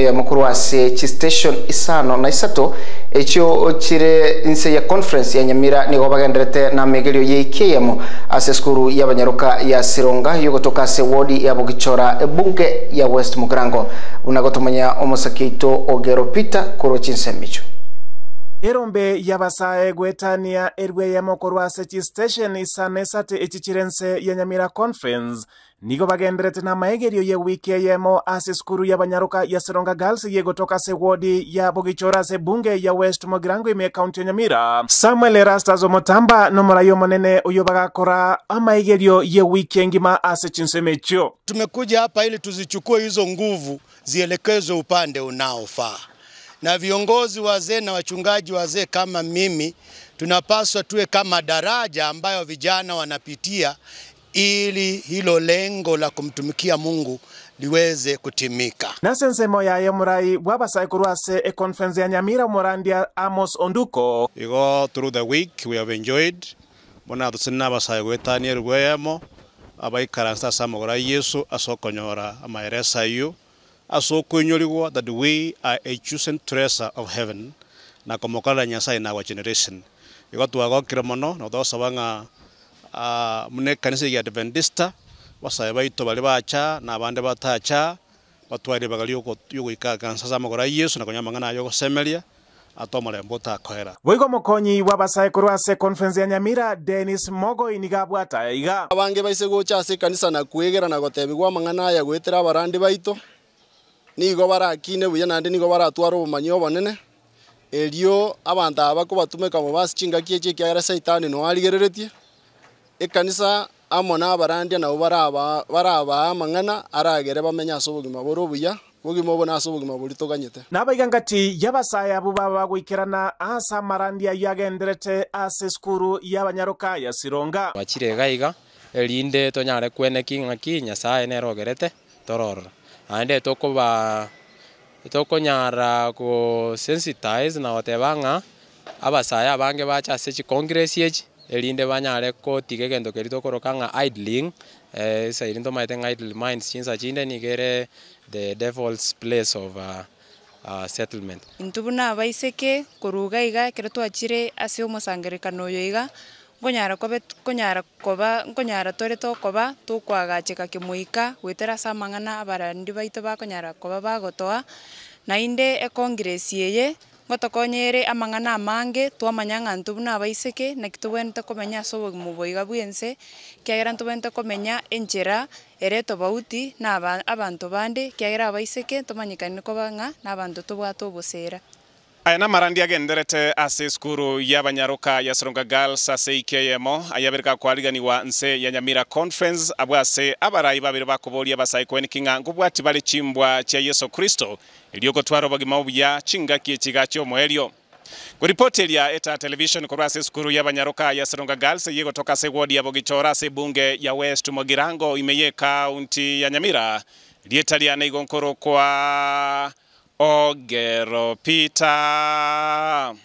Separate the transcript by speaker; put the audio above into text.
Speaker 1: ya mkuru wa wase chistation isano na isato echo chire nse ya conference ya nyamira nigo ndrete na megerio ye ikeyemo ase ya banyaruka ya sironga yugotoka ase wodi ya bukichora bunge ya west mugirango unagotumanya omosakito ogero pita koro chinsemicho
Speaker 2: irumbi yabasae gwetania erweyamo korwase sechi station isane sate echichirense ya nyamira conference nigo bagenderete na maegerio ye wiki eyemo ase skuru ya banyaruka ya seronga girls yegotoka se wodi ya bogichora se bunge ya west mogirango ime kaunti ya nyamira samuel erastas omotamba nomorayo monene uyo bagakora amaegerio ye wiki engima ase chinsemo echo tumekuja hapa ili tuzichukue hizo nguvu
Speaker 3: zielekezwe upande unaofaa na viongozi wazee na wachungaji wazee kama mimi tunapaswa tuwe kama daraja ambayo vijana wanapitia ili hilo lengo la kumtumikia Mungu liweze kutimika
Speaker 2: nase nsemo yaye murai bwa basaikuru ase econference ya nyamira murandia amos
Speaker 3: onduko igo through the week we have enjoyed bona tusini nabasaikuru etania erugweyemo abaikaransa ase yesu asokonyora okonyora amaeresa iyo asokwenyoligwa that we are a chosen treasure of heaven na komokala nyasaye na our generation igo twagokire mono na thosaba ng'a uh, mune kanisa ya adventista basaye baito bari bacha na bande batacha bagali yoko yoko ikaka nsasa ya yesu na konyamang'ana yo gosemeria atomore mbota kohera
Speaker 2: boigo mokonyi wa basae korwa ase conference ya nyamira denis mogo inigabwata iga
Speaker 3: abange baise gocha se kanisa na kuegera na gotebi gwa mang'ana ya gwetera barandi baito nigo barakine buya naende nigo baratwara obomanyi obonene erio abanto aba kobatumeka mobasi chingaki echi ekiagera saitani noarigereretie ekanisa amo nabarandia nabo barabaa amang'ana aragere bamenya ase obogima bore obuya
Speaker 2: bogima obo nase obogima boritoganyete nabaiga ngati yabasai abo baba bagoikerana ase amarandi ayo agenderete ase esukuru yabanyaroka ya
Speaker 4: sironga gwachire iga iga erinde tonyare kweneki ng'aki nyasaye nerogerete tororora ande tokoba tokonyara ko sensitize na oteba ng'a abasaya abange bachase chicongress echi erinde banyare kotiga egento keri tokoroka ng'a idling eh, sairi ntomaete ng'a idle minds chinsa chinde nigere the devil's place of uh, uh, settlement
Speaker 5: intubuna na abaiseke koruga iga ekero twachire ase omosangerekano oyo iga ngonyara kobe nkonyara koba ngonyara tori tokoba tukwagachika kimuika gwitera samang'ana abarandi baito bakonyara koba bagotoa nainde ekongresi eye ngotokonyere amang'ana amange twamanya ng'anto buna abaiseke naki tobwente komenya ase obogima bwense kiagera ntobwente komenya enchera ere tobauti na abanto bande kiagera abaiseke tomanyekane koba na abanto tobwate obosera
Speaker 1: aya namarandi agenderete ase esukuru ya yasoronga girls ase ikeyemo ayabereka kwariganiwa nse ya nyamira conference abwa ase abarayi babere bakoboria basai kweniking'a ngubwati bare chimbwa chia yesu kristo eliokotwara obogima obuya chingaki echiga chiomoerio kuripoti eria eta television korwa ase esukuru ya yasoronga girls yegotoka ase wodi ya bogichora ase bunge ya west mogirango imeye kaunti ya nyamira lieta liana igonkoro kwa ogero pita